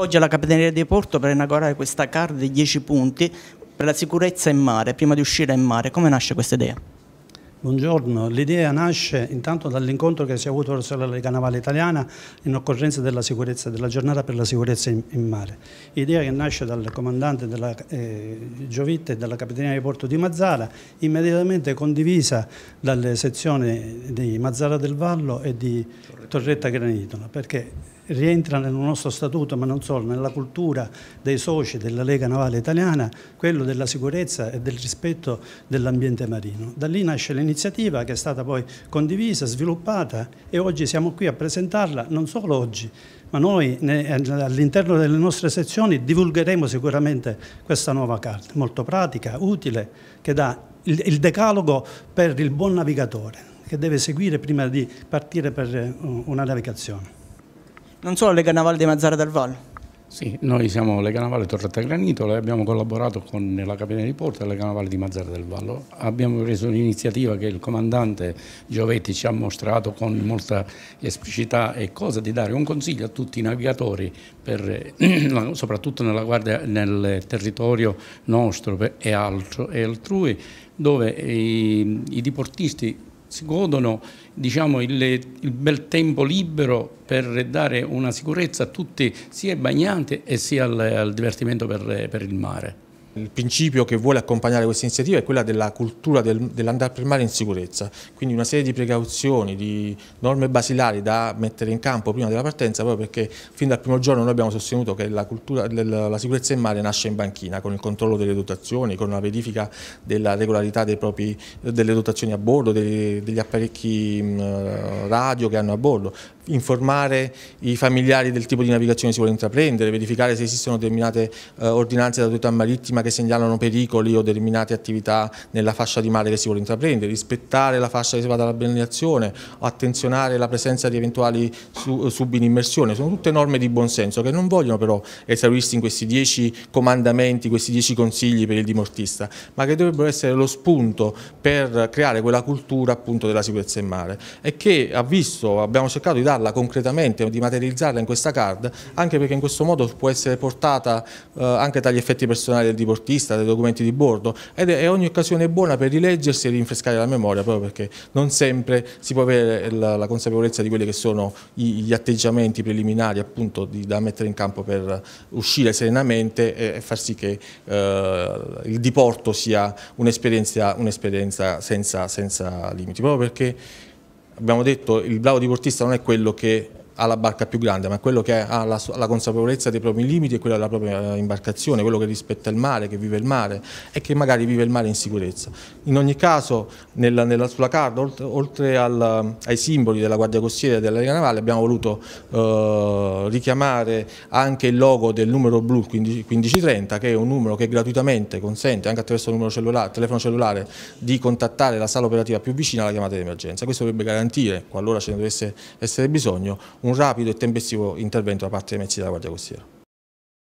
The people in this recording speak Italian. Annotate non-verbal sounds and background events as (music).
Oggi alla Capitaneria di Porto per inaugurare questa card di 10 punti per la sicurezza in mare, prima di uscire in mare, come nasce questa idea? Buongiorno, l'idea nasce intanto dall'incontro che si è avuto presso la Lega Navale Italiana in occorrenza della, della giornata per la sicurezza in, in, mare. Idea che nasce dal comandante della eh, Giovitta e dalla Capitania di Porto di Mazzara, immediatamente condivisa dalle sezioni di Mazzara del Vallo e di Torretta Granitola, perché rientra nel nostro statuto, ma non solo, nella cultura dei soci della Lega Navale Italiana, quello della sicurezza e del rispetto dell'ambiente marino. Da lì nasce l'iniziativa che è stata poi condivisa, sviluppata e oggi siamo qui a presentarla, non solo oggi, ma noi all'interno delle nostre sezioni divulgheremo sicuramente questa nuova carta, molto pratica, utile, che dà il decalogo per il buon navigatore che deve seguire prima di partire per eh, una navigazione non solo Lega Navale di Mazzara del Vallo. Sì, noi siamo Lega Navale Torretta Granito, e abbiamo collaborato con la Capitania di Porto e la Lega Navale di Mazzara del Vallo. Abbiamo preso l'iniziativa che il comandante Giovetti ci ha mostrato con molta esplicità e cosa di dare un consiglio a tutti i navigatori, per, eh, (clears throat) soprattutto guardia, nel territorio nostro e altro e altrui, dove i, i diportisti si godono diciamo, il, il, bel tempo libero per dare una sicurezza a tutti, sia ai bagnanti e sia al, al divertimento per, per il mare. Il principio che vuole accompagnare questa iniziativa è quella della cultura del, dell'andare per mare in sicurezza, quindi una serie di precauzioni, di norme basilari da mettere in campo prima della partenza, proprio perché fin dal primo giorno noi abbiamo sostenuto che la, cultura, la sicurezza in mare nasce in banchina, con il controllo delle dotazioni, con la verifica della regolarità propri, delle dotazioni a bordo, dei, degli apparecchi radio che hanno a bordo informare i familiari del tipo di navigazione si vuole intraprendere, verificare se esistono determinate eh, ordinanze dell'autorità marittima che segnalano pericoli o determinate attività nella fascia di mare che si vuole intraprendere, rispettare la fascia che si va dalla balneazione, attenzionare la presenza di eventuali su, subi in immersione. Sono tutte norme di buonsenso che non vogliono però esaurirsi in questi dieci comandamenti, questi dieci consigli per il dimortista, ma che dovrebbero essere lo spunto per creare quella cultura appunto della sicurezza in mare e che ha visto, abbiamo cercato di dare plasmarla concretamente, di materializzarla in questa card, anche perché in questo modo può essere portata eh, anche dagli effetti personali del diportista, dai documenti di bordo ed è, ogni occasione buona per rileggersi e rinfrescare la memoria, proprio perché non sempre si può avere la, la consapevolezza di quelli che sono gli, gli atteggiamenti preliminari appunto di, da mettere in campo per uscire serenamente e, e far sì che eh, il diporto sia un'esperienza un senza, senza limiti, proprio perché abbiamo detto il bravo diportista non è quello che ha la barca più grande, ma quello che ha la, la, consapevolezza dei propri limiti e quello della propria eh, imbarcazione, quello che rispetta il mare, che vive il mare e che magari vive il mare in sicurezza. In ogni caso, nella, nella, sulla card, oltre, oltre al, ai simboli della Guardia Costiera e della Lega Navale, abbiamo voluto eh, richiamare anche il logo del numero blu 1530, che è un numero che gratuitamente consente, anche attraverso il cellulare, telefono cellulare, di contattare la sala operativa più vicina alla chiamata di emergenza. Questo dovrebbe garantire, qualora ce ne dovesse essere bisogno, un un rapido e tempestivo intervento da parte dei mezzi della Guardia Costiera.